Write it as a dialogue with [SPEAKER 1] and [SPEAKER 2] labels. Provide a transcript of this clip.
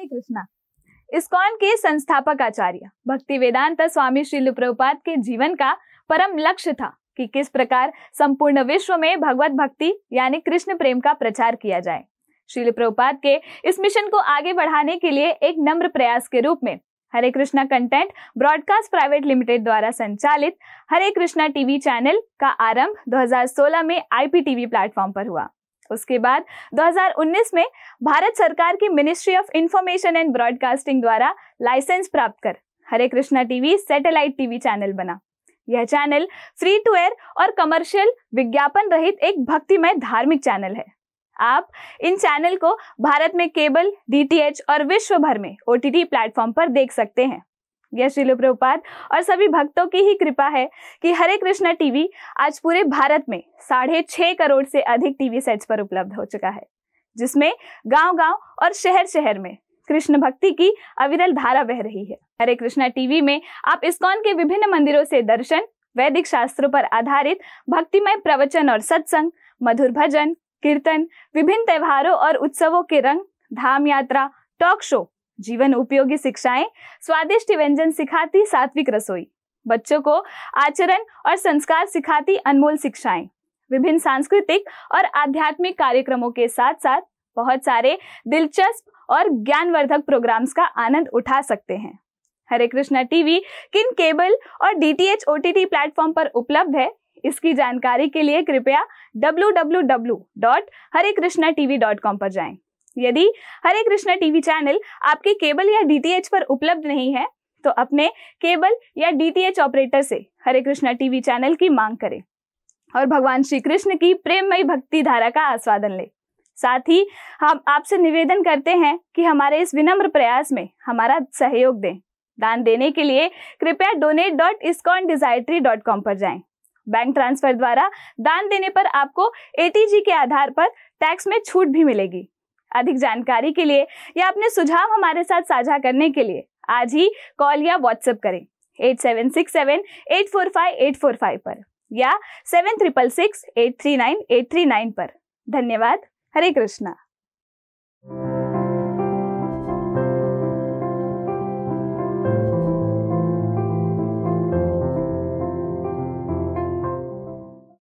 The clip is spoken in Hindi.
[SPEAKER 1] हरे कृष्णा इस्कॉन के संस्थापक आचार्य भक्ति वेदांत स्वामी श्री प्रभुपाद के जीवन का परम लक्ष्य था कि किस प्रकार संपूर्ण विश्व में भगवत भक्ति यानी कृष्ण प्रेम का प्रचार किया जाए श्री प्रभुपाद के इस मिशन को आगे बढ़ाने के लिए एक नम्र प्रयास के रूप में Hare Krishna content broadcast private limited द्वारा संचालित हरे कृष्णा टीवी चैनल का आरंभ 2016 में आईपीटीवी प्लेटफॉर्म पर हुआ उसके बाद 2019 में भारत सरकार की ministry of information and broadcasting द्वारा लाइसेंस प्राप्त कर Hare Krishna TV satellite TV channel बना यह चैनल फ्री टू एयर और कमर्शियल विज्ञापन रहित एक भक्तिमय धार्मिक चैनल है आप इन चैनल को भारत में केबल डीटीएच और विश्व भर में ओटीटी प्लेटफॉर्म पर देख सकते हैं गया शिल प्रभुपाद और सभी भक्तों की ही कृपा है कि हरे कृष्णा टीवी आज पूरे भारत में साढ़े छः करोड़ से अधिक टीवी सेट्स पर उपलब्ध हो चुका है जिसमें गांव-गांव और शहर-शहर में कृष्ण भक्ति की अविरल धारा बह रही है हरे कृष्णा टीवी में आप इस्कॉन के विभिन्न मंदिरों से दर्शन वैदिक शास्त्रों पर आधारित भक्तिमय प्रवचन और सत्संग मधुर भजन कीर्तन विभिन्न त्योहारों और उत्सवों के रंग धाम यात्रा टॉक शो जीवन उपयोगी शिक्षाएं स्वादिष्ट व्यंजन सिखाती सात्विक रसोई बच्चों को आचरण और संस्कार सिखाती अनमोल शिक्षाएं विभिन्न सांस्कृतिक और आध्यात्मिक कार्यक्रमों के साथ साथ बहुत सारे दिलचस्प और ज्ञानवर्धक प्रोग्राम्स का आनंद उठा सकते हैं हरे कृष्णा टीवी किन केबल और D T H O T T platform पर उपलब्ध है इसकी जानकारी के लिए कृपया W W W dot Hare Krishna TV dot com पर जाएं। यदि हरे कृष्णा टीवी चैनल आपके केबल या डीटीएच पर उपलब्ध नहीं है तो अपने केबल या डीटीएच ऑपरेटर से हरे कृष्णा टीवी चैनल की मांग करें और भगवान श्री कृष्ण की प्रेममयी भक्ति धारा का आस्वादन लें साथ ही हम आपसे निवेदन करते हैं कि हमारे इस विनम्र प्रयास में हमारा सहयोग दें दान देने के लिए कृपया donate dot ISKCON desire tree dot com पर जाएं बैंक ट्रांसफर द्वारा दान देने पर आपको एटीजी के आधार पर टैक्स में छूट भी मिलेगी अधिक जानकारी के लिए या अपने सुझाव हमारे साथ साझा करने के लिए आज ही कॉल या व्हाट्सएप करें eight seven six seven eight four five eight four five पर या seven triple six eight three nine eight three nine पर धन्यवाद हरे कृष्णा